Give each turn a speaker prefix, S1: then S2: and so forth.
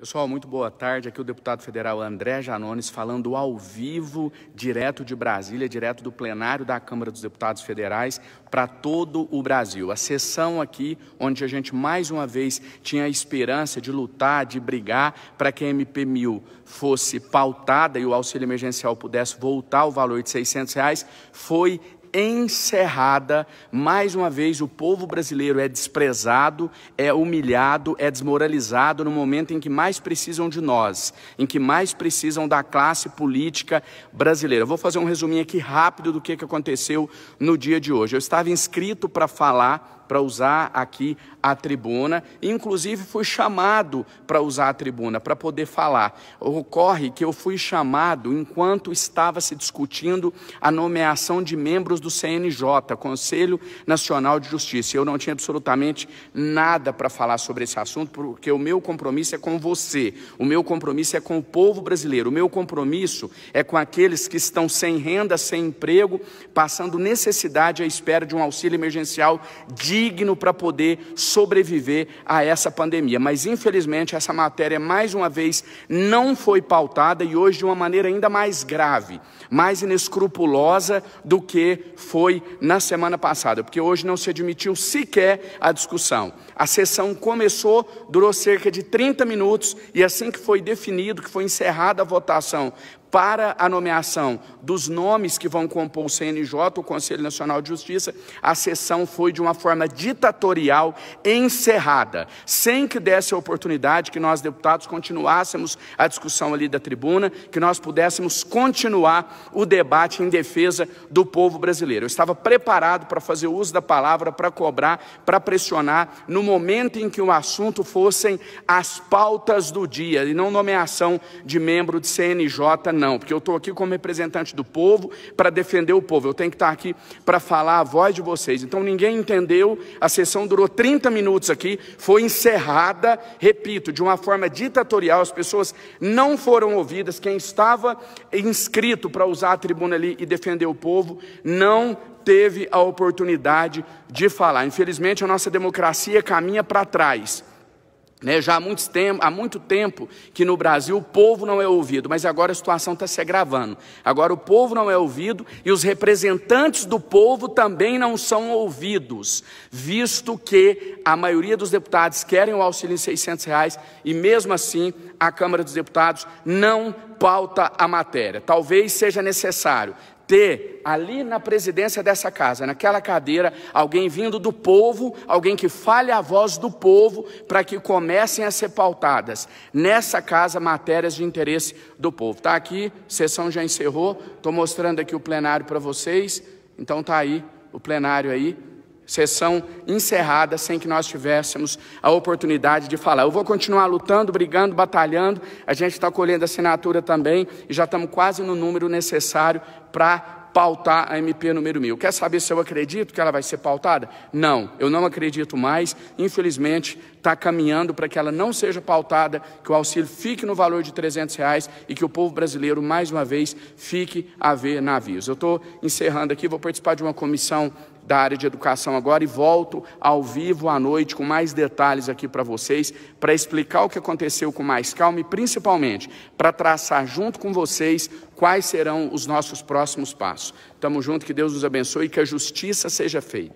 S1: Pessoal, muito boa tarde. Aqui o deputado federal André Janones falando ao vivo, direto de Brasília, direto do plenário da Câmara dos Deputados Federais para todo o Brasil. A sessão aqui onde a gente mais uma vez tinha a esperança de lutar, de brigar para que a MP 1000 fosse pautada e o auxílio emergencial pudesse voltar ao valor de 600 reais, foi encerrada. Mais uma vez, o povo brasileiro é desprezado, é humilhado, é desmoralizado no momento em que mais precisam de nós, em que mais precisam da classe política brasileira. vou fazer um resuminho aqui rápido do que aconteceu no dia de hoje. Eu estava inscrito para falar para usar aqui a tribuna. Inclusive, fui chamado para usar a tribuna, para poder falar. Ocorre que eu fui chamado enquanto estava se discutindo a nomeação de membros do CNJ, Conselho Nacional de Justiça. Eu não tinha absolutamente nada para falar sobre esse assunto, porque o meu compromisso é com você, o meu compromisso é com o povo brasileiro, o meu compromisso é com aqueles que estão sem renda, sem emprego, passando necessidade à espera de um auxílio emergencial de digno para poder sobreviver a essa pandemia. Mas, infelizmente, essa matéria, mais uma vez, não foi pautada e hoje de uma maneira ainda mais grave, mais inescrupulosa do que foi na semana passada, porque hoje não se admitiu sequer a discussão. A sessão começou, durou cerca de 30 minutos e, assim que foi definido, que foi encerrada a votação para a nomeação dos nomes que vão compor o CNJ, o Conselho Nacional de Justiça, a sessão foi de uma forma ditatorial encerrada, sem que desse a oportunidade que nós deputados continuássemos a discussão ali da tribuna, que nós pudéssemos continuar o debate em defesa do povo brasileiro. Eu estava preparado para fazer uso da palavra, para cobrar, para pressionar no momento em que o assunto fossem as pautas do dia e não nomeação de membro de CNJ não, porque eu estou aqui como representante do povo para defender o povo. Eu tenho que estar tá aqui para falar a voz de vocês. Então ninguém entendeu. A sessão durou 30 minutos aqui, foi encerrada, repito, de uma forma ditatorial. As pessoas não foram ouvidas. Quem estava inscrito para usar a tribuna ali e defender o povo não teve a oportunidade de falar. Infelizmente, a nossa democracia caminha para trás. Né, já há, tempo, há muito tempo que no Brasil o povo não é ouvido, mas agora a situação está se agravando. Agora o povo não é ouvido e os representantes do povo também não são ouvidos, visto que a maioria dos deputados querem o auxílio em 600 reais e mesmo assim a Câmara dos Deputados não pauta a matéria. Talvez seja necessário ter ali na presidência dessa casa, naquela cadeira, alguém vindo do povo, alguém que fale a voz do povo, para que comecem a ser pautadas nessa casa matérias de interesse do povo. Está aqui, sessão já encerrou, estou mostrando aqui o plenário para vocês, então está aí o plenário aí sessão encerrada sem que nós tivéssemos a oportunidade de falar. Eu vou continuar lutando, brigando, batalhando. A gente está colhendo assinatura também e já estamos quase no número necessário para pautar a MP número mil. Quer saber se eu acredito que ela vai ser pautada? Não, eu não acredito mais. Infelizmente, está caminhando para que ela não seja pautada, que o auxílio fique no valor de 300 reais e que o povo brasileiro, mais uma vez, fique a ver navios. Eu estou encerrando aqui, vou participar de uma comissão da área de educação agora e volto ao vivo à noite com mais detalhes aqui para vocês, para explicar o que aconteceu com mais calma e principalmente para traçar junto com vocês quais serão os nossos próximos passos. Tamo junto, que Deus nos abençoe e que a justiça seja feita.